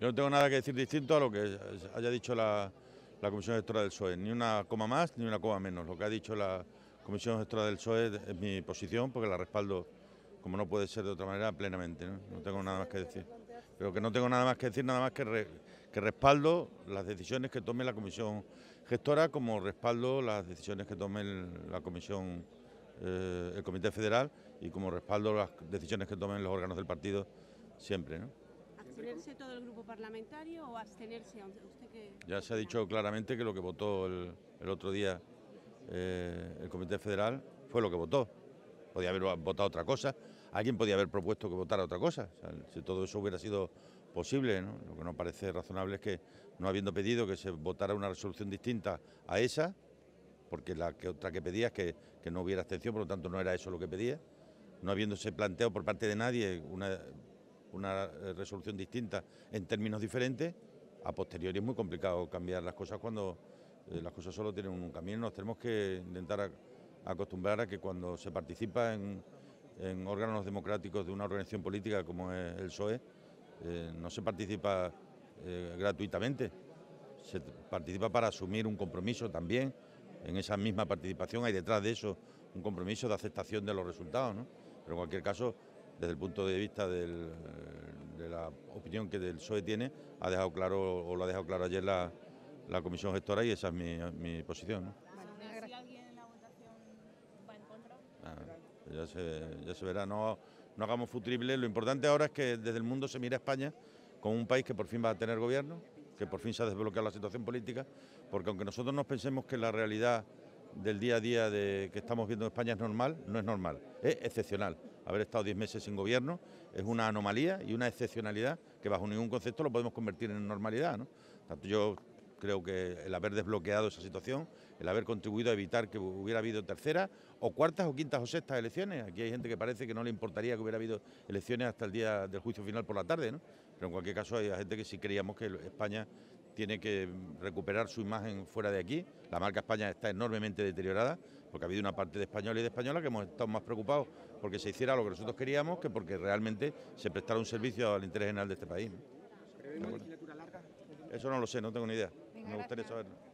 Yo no tengo nada que decir distinto a lo que haya dicho la, Comisión Gestora del PSOE, ni una coma más ni una coma menos. Lo que ha dicho la Comisión Gestora del PSOE es mi posición porque la respaldo, como no puede ser de otra manera, plenamente. No, tengo nada más que decir. Pero que no tengo nada más que decir, nada más que, que respaldo las decisiones que tome la Comisión Gestora, como respaldo las decisiones que tome el, la Comisión, eh, el Comité Federal y como respaldo las decisiones que tomen los órganos del partido siempre. ¿Abstenerse todo el grupo parlamentario o abstenerse? Ya se ha dicho claramente que lo que votó el, otro día eh, el Comité Federal fue lo que votó. Podía haber votado otra cosa, alguien podía haber propuesto que votara otra cosa, si todo eso hubiera sido posible. Lo que no parece razonable es que, no habiendo pedido que se votara una resolución distinta a esa, porque la que otra que pedía es que, que no hubiera abstención, por lo tanto no era eso lo que pedía, no habiéndose planteado por parte de nadie una una eh, resolución distinta en términos diferentes, a posteriori es muy complicado cambiar las cosas cuando eh, las cosas solo tienen un camino. Nos tenemos que intentar acostumbrar a que cuando se participa en, órganos democráticos de una organización política como es el PSOE, eh, no se participa gratuitamente, se participa para asumir un compromiso también. En esa misma participación hay detrás de eso un compromiso de aceptación de los resultados. ¿no? Pero en cualquier caso, desde el punto de vista de la opinión que del PSOE tiene, ha dejado claro o lo ha dejado claro ayer la, comisión gestora y esa es mi, posición. ya, se, verá, no, hagamos futribles... Lo importante ahora es que desde el mundo se mira a España como un país que por fin va a tener gobierno, que por fin se ha desbloqueado la situación política, porque aunque nosotros nos pensemos que la realidad del día a día que estamos viendo en España es normal, no es normal, es excepcional haber estado diez meses sin gobierno es una anomalía y una excepcionalidad que bajo ningún concepto lo podemos convertir en normalidad. yo creo que el haber desbloqueado esa situación el haber contribuido a evitar que hubiera habido terceras o cuartas o quintas o sextas elecciones. Aquí hay gente que parece que no le importaría que hubiera habido elecciones hasta el día del juicio final por la tarde, ¿no? Pero en cualquier caso hay gente que sí creíamos que España tiene que recuperar su imagen fuera de aquí. La marca España está enormemente deteriorada porque ha habido una parte de españoles y de españolas que hemos estado más preocupados porque se hiciera lo que nosotros queríamos que porque realmente se prestara un servicio al interés general de este país. larga? Eso no lo sé, no tengo ni idea. Me gustaría saberlo.